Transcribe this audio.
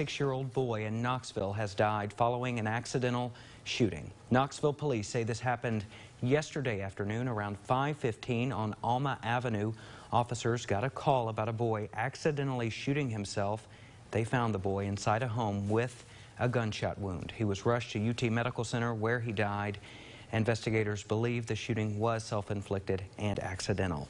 six-year-old boy in Knoxville has died following an accidental shooting. Knoxville police say this happened yesterday afternoon around 5.15 on Alma Avenue. Officers got a call about a boy accidentally shooting himself. They found the boy inside a home with a gunshot wound. He was rushed to UT Medical Center where he died. Investigators believe the shooting was self-inflicted and accidental.